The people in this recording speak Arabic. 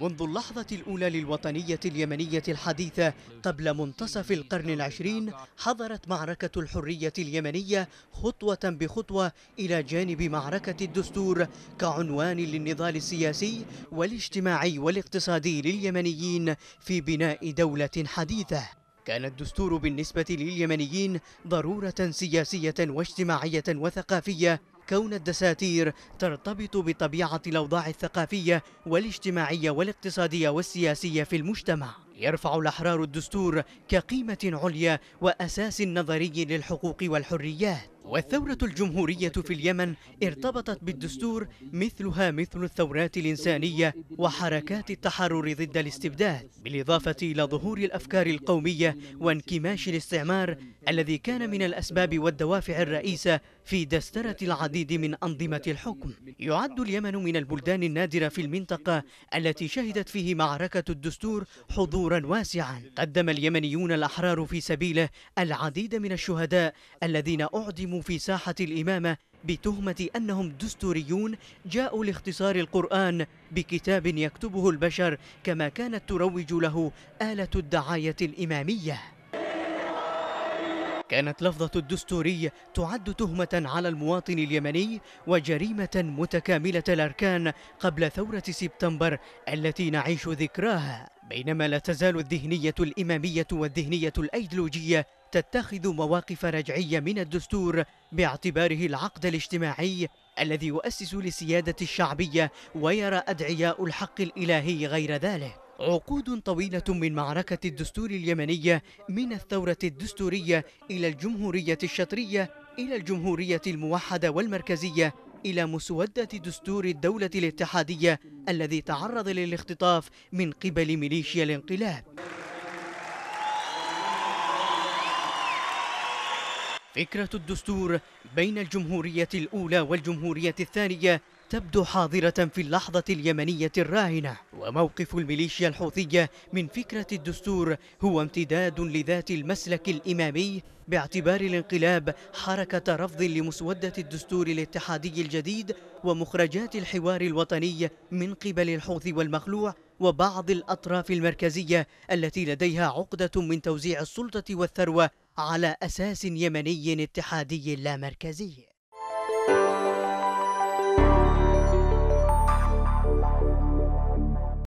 منذ اللحظة الأولى للوطنية اليمنية الحديثة قبل منتصف القرن العشرين حضرت معركة الحرية اليمنية خطوة بخطوة إلى جانب معركة الدستور كعنوان للنضال السياسي والاجتماعي والاقتصادي لليمنيين في بناء دولة حديثة كان الدستور بالنسبة لليمنيين ضرورة سياسية واجتماعية وثقافية كون الدساتير ترتبط بطبيعة الأوضاع الثقافية والاجتماعية والاقتصادية والسياسية في المجتمع يرفع الأحرار الدستور كقيمة عليا وأساس نظري للحقوق والحريات والثورة الجمهورية في اليمن ارتبطت بالدستور مثلها مثل الثورات الإنسانية وحركات التحرر ضد الاستبداد بالإضافة إلى ظهور الأفكار القومية وانكماش الاستعمار الذي كان من الأسباب والدوافع الرئيسة في دسترة العديد من أنظمة الحكم يعد اليمن من البلدان النادرة في المنطقة التي شهدت فيه معركة الدستور حضورا واسعا قدم اليمنيون الأحرار في سبيله العديد من الشهداء الذين أعدموا التزموا في ساحة الإمامة بتهمة أنهم دستوريون جاءوا لاختصار القرآن بكتاب يكتبه البشر كما كانت تروج له آلة الدعاية الإمامية كانت لفظة الدستوري تعد تهمة على المواطن اليمني وجريمة متكاملة الأركان قبل ثورة سبتمبر التي نعيش ذكراها بينما لا تزال الذهنية الإمامية والذهنية الأيدلوجية تتخذ مواقف رجعية من الدستور باعتباره العقد الاجتماعي الذي يؤسس للسيادة الشعبية ويرى أدعياء الحق الإلهي غير ذلك عقود طويلة من معركة الدستور اليمنية من الثورة الدستورية إلى الجمهورية الشطرية إلى الجمهورية الموحدة والمركزية إلى مسودة دستور الدولة الاتحادية الذي تعرض للاختطاف من قبل ميليشيا الانقلاب فكرة الدستور بين الجمهورية الأولى والجمهورية الثانية تبدو حاضرة في اللحظة اليمنية الراهنة وموقف الميليشيا الحوثية من فكرة الدستور هو امتداد لذات المسلك الإمامي باعتبار الانقلاب حركة رفض لمسودة الدستور الاتحادي الجديد ومخرجات الحوار الوطني من قبل الحوثي والمخلوع وبعض الأطراف المركزية التي لديها عقدة من توزيع السلطة والثروة على أساس يمني اتحادي لا مركزي